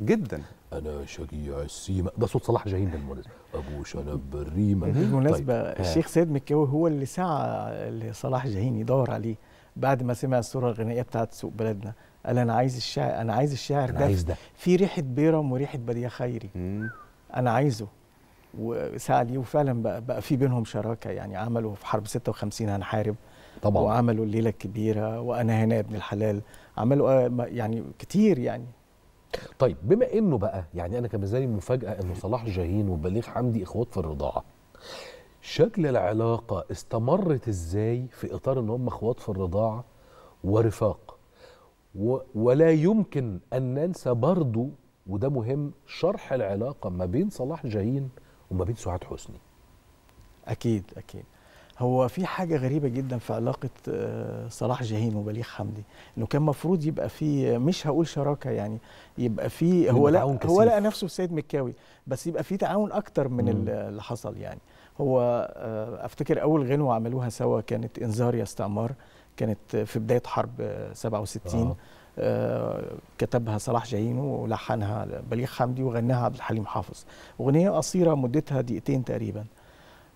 جدا انا شجيع السيما ده صوت صلاح جاهين بالمناسبه ابو شنب بالريمه بالمناسبه طيب. آه. الشيخ سيد مكاوي هو اللي سعى لصلاح جاهين يدور عليه بعد ما سمع الصوره الغنائيه بتاعت سوق بلدنا قال انا عايز الشاعر انا عايز الشاعر أنا ده, عايز ده في ريحه بيرم وريحه بديه خيري انا عايزه وسعى ليه وفعلا بقى, بقى في بينهم شراكه يعني عملوا في حرب 56 هنحارب طبعا وعملوا الليله الكبيره وانا هنا ابن الحلال عملوا آه، يعني كتير يعني طيب بما انه بقى يعني انا كان بالنسبه لي مفاجاه انه صلاح جاهين وبليغ حمدي اخوات في الرضاعه شكل العلاقه استمرت ازاي في اطار ان هم اخوات في الرضاعه ورفاق و ولا يمكن ان ننسى برضو وده مهم شرح العلاقه ما بين صلاح جاهين وما بين سعاد حسني اكيد اكيد هو في حاجه غريبه جدا في علاقه آه، صلاح جاهين وبليغ حمدي انه كان المفروض يبقى في مش هقول شراكه يعني يبقى في هو لا هو لقى نفسه في سيد مكاوي بس يبقى في تعاون اكتر من مم. اللي حصل يعني هو آه، افتكر اول غنوه عملوها سوا كانت انذار يا استعمار كانت في بدايه حرب 67 آه،, آه. آه كتبها صلاح جاهين ولحنها بليغ حمدي وغناها عبد الحليم حافظ اغنيه قصيره مدتها دقيقتين تقريبا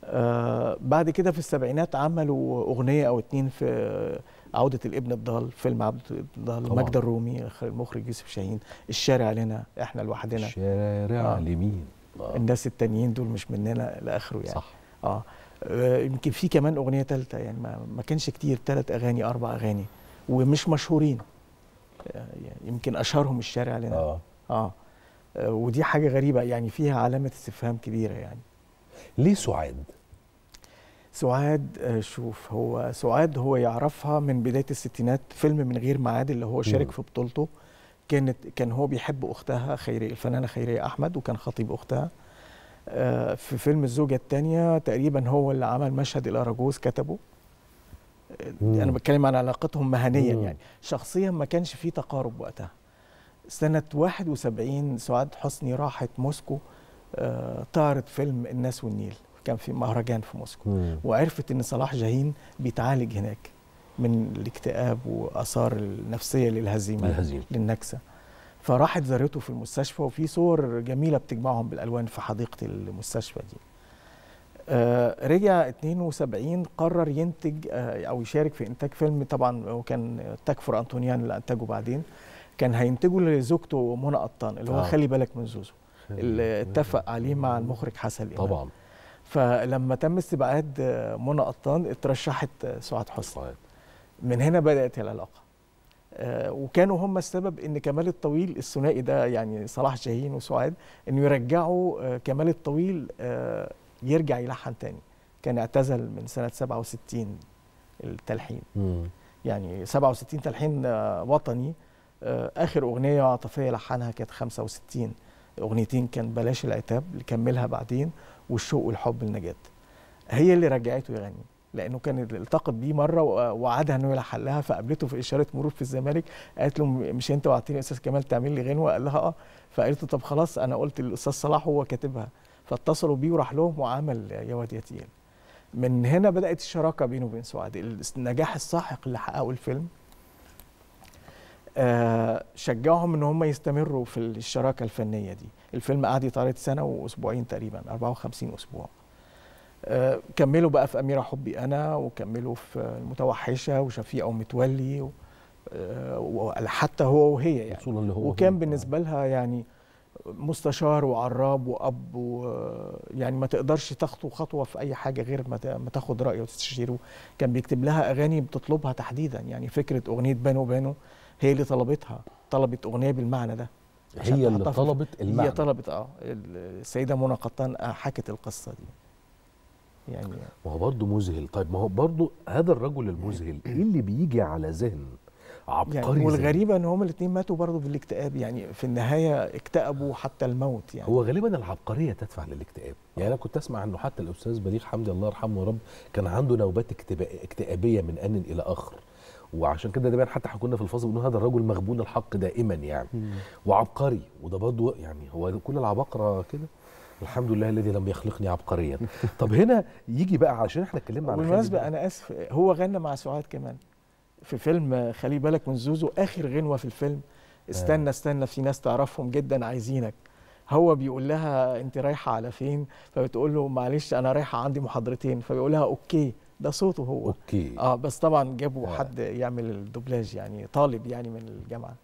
آه بعد كده في السبعينات عملوا اغنيه او اتنين في عوده الابن الضال فيلم عوده الابن الضال مجد الرومي المخرج يوسف شاهين الشارع لنا احنا لوحدنا الشارع آه. لمين آه. الناس التانيين دول مش مننا لاخره يعني صح اه, آه، يمكن في كمان اغنيه ثالثه يعني ما, ما كانش كتير ثلاث اغاني اربع اغاني ومش مشهورين آه، يعني يمكن اشهرهم الشارع لنا آه. اه, آه. ودي حاجه غريبه يعني فيها علامه استفهام كبيره يعني ليه سعاد؟ سعاد آه، شوف هو سعاد هو يعرفها من بدايه الستينات فيلم من غير ميعاد اللي هو شارك في بطولته كانت كان هو بيحب اختها خيريه الفنانه خيريه احمد وكان خطيب اختها آه، في فيلم الزوجه الثانيه تقريبا هو اللي عمل مشهد الاراجوز كتبه مم. انا بتكلم عن علاقتهم مهنيا مم. يعني شخصيا ما كانش في تقارب وقتها سنه 71 سعاد حسني راحت موسكو آه، طارت فيلم الناس والنيل كان في مهرجان في موسكو مم. وعرفت ان صلاح جاهين بيتعالج هناك من الاكتئاب واثار النفسيه للهزيمه الهزيمة. للنكسه فراحت زارته في المستشفى وفي صور جميله بتجمعهم بالالوان في حديقه المستشفى دي آه رجع 72 قرر ينتج آه او يشارك في انتاج فيلم طبعا وكان تكفر انطونيان اللي انتجه بعدين كان هينتجه لزوجته منى قطان اللي هو آه. خلي بالك من زوزو اللي اتفق عليه مع المخرج حسن طبعا طبعا فلما تم استبعاد منى قطان اترشحت سعاد حسني طيب. من هنا بدات العلاقه آه، وكانوا هم السبب ان كمال الطويل الثنائي ده يعني صلاح شاهين وسعاد انه يرجعوا آه، كمال الطويل آه، يرجع يلحن تاني كان اعتزل من سنه 67 التلحين مم. يعني 67 تلحين وطني اخر اغنيه عاطفيه لحنها كانت 65 اغنيتين كان بلاش العتاب اللي كملها بعدين والشوق والحب لنجاة هي اللي رجعته يغني لانه كان التقط بيه مره ووعدها انه يلحق لها فقابلته في اشاره مرور في الزمالك قالت له مش انت وعدتني استاذ كمال تعمل لي غنوه قال لها اه فقالت له طب خلاص انا قلت للاستاذ صلاح هو كاتبها فاتصلوا بيه وراح لهم وعمل يا واد يا من هنا بدات الشراكه بينه وبين سعاد النجاح الساحق اللي حققه الفيلم آه، شجعهم ان هم يستمروا في الشراكه الفنيه دي الفيلم قعد يتعرض سنه واسبوعين تقريبا 54 اسبوع آه، كملوا بقى في اميره حبي انا وكملوا في المتوحشه وشفيقه ومتولي آه، حتى هو وهي يعني وكان بالنسبه لها يعني مستشار وعراب واب و يعني ما تقدرش تخطو خطوه في اي حاجه غير ما تاخد رايه وتستشيره كان بيكتب لها اغاني بتطلبها تحديدا يعني فكره اغنيه بانو بانو هي اللي طلبتها طلبت اغنيه بالمعنى ده هي اللي طلبت المعنى هي طلبت اه السيده منى قطان حكت القصه دي يعني ما هو برضه مذهل طيب ما هو برضه هذا الرجل المذهل ايه اللي بيجي على ذهن عبقري يعني والغريبة ان هما الاثنين ماتوا برضه بالاكتئاب يعني في النهاية اكتئبوا حتى الموت يعني هو غالبا العبقرية تدفع للاكتئاب يعني انا كنت اسمع انه حتى الاستاذ بليغ حمدي الله يرحمه رب كان عنده نوبات اكتئابية من ان الى اخر وعشان كده دايما حتى كنا في الفصل بنقول هذا الرجل مغبون الحق دائما يعني مم. وعبقري وده برضه يعني هو كل العباقرة كده الحمد لله الذي لم يخلقني عبقريا طب هنا يجي بقى عشان احنا اتكلمنا على بالمناسبه انا اسف هو غنى مع سعاد كمان في فيلم خلي بالك من زوزو اخر غنوه في الفيلم آه. استنى استنى في ناس تعرفهم جدا عايزينك هو بيقول لها انت رايحه على فين فبتقول له معلش انا رايحه عندي محاضرتين فبيقول لها اوكي ده صوته هو اوكي اه بس طبعا جابوا آه. حد يعمل الدوبلاج يعني طالب يعني من الجامعه